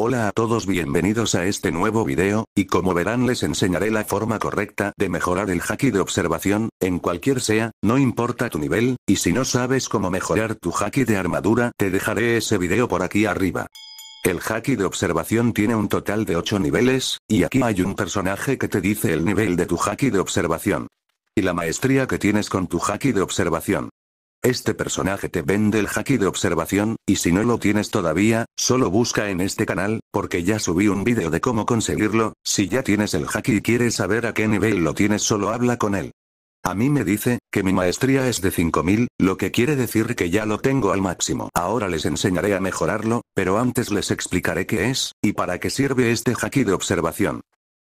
Hola a todos bienvenidos a este nuevo video, y como verán les enseñaré la forma correcta de mejorar el haki de observación, en cualquier sea, no importa tu nivel, y si no sabes cómo mejorar tu haki de armadura te dejaré ese video por aquí arriba. El haki de observación tiene un total de 8 niveles, y aquí hay un personaje que te dice el nivel de tu haki de observación. Y la maestría que tienes con tu haki de observación. Este personaje te vende el haki de observación, y si no lo tienes todavía, solo busca en este canal, porque ya subí un vídeo de cómo conseguirlo, si ya tienes el haki y quieres saber a qué nivel lo tienes solo habla con él. A mí me dice, que mi maestría es de 5000, lo que quiere decir que ya lo tengo al máximo. Ahora les enseñaré a mejorarlo, pero antes les explicaré qué es, y para qué sirve este haki de observación.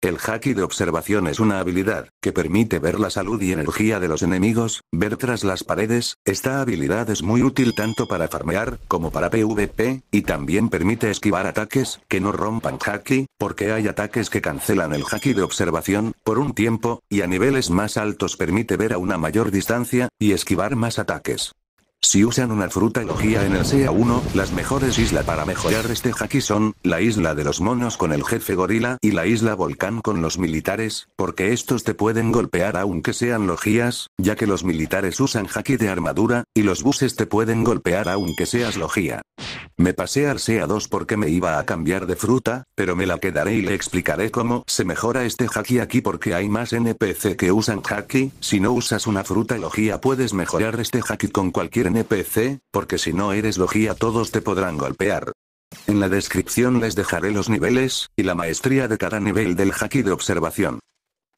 El haki de observación es una habilidad, que permite ver la salud y energía de los enemigos, ver tras las paredes, esta habilidad es muy útil tanto para farmear, como para PvP, y también permite esquivar ataques, que no rompan haki, porque hay ataques que cancelan el haki de observación, por un tiempo, y a niveles más altos permite ver a una mayor distancia, y esquivar más ataques. Si usan una fruta logía en el SEA-1, las mejores islas para mejorar este haki son, la isla de los monos con el jefe gorila y la isla volcán con los militares, porque estos te pueden golpear aunque sean logías, ya que los militares usan haki de armadura, y los buses te pueden golpear aunque seas logía. Me pasé al SEA-2 porque me iba a cambiar de fruta, pero me la quedaré y le explicaré cómo se mejora este haki aquí porque hay más NPC que usan haki, si no usas una fruta logía, puedes mejorar este haki con cualquier NPC, porque si no eres logía todos te podrán golpear. En la descripción les dejaré los niveles, y la maestría de cada nivel del haki de observación.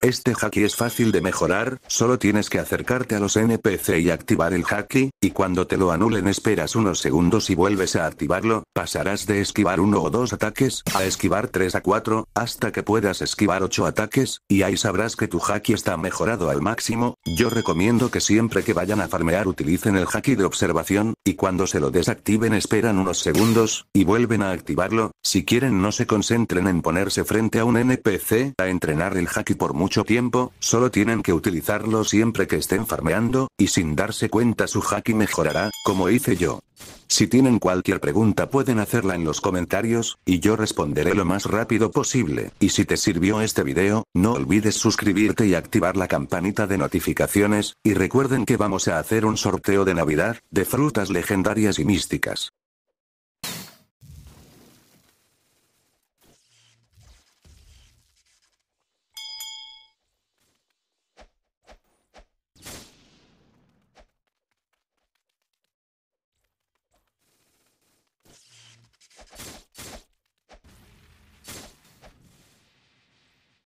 Este haki es fácil de mejorar, solo tienes que acercarte a los NPC y activar el haki, y cuando te lo anulen esperas unos segundos y vuelves a activarlo, pasarás de esquivar uno o dos ataques, a esquivar 3 a 4, hasta que puedas esquivar 8 ataques, y ahí sabrás que tu haki está mejorado al máximo, yo recomiendo que siempre que vayan a farmear utilicen el haki de observación, y cuando se lo desactiven esperan unos segundos, y vuelven a activarlo, si quieren no se concentren en ponerse frente a un NPC, a entrenar el haki por mucho tiempo, solo tienen que utilizarlo siempre que estén farmeando, y sin darse cuenta su haki mejorará, como hice yo. Si tienen cualquier pregunta pueden hacerla en los comentarios, y yo responderé lo más rápido posible, y si te sirvió este video, no olvides suscribirte y activar la campanita de notificaciones, y recuerden que vamos a hacer un sorteo de navidad, de frutas legendarias y místicas.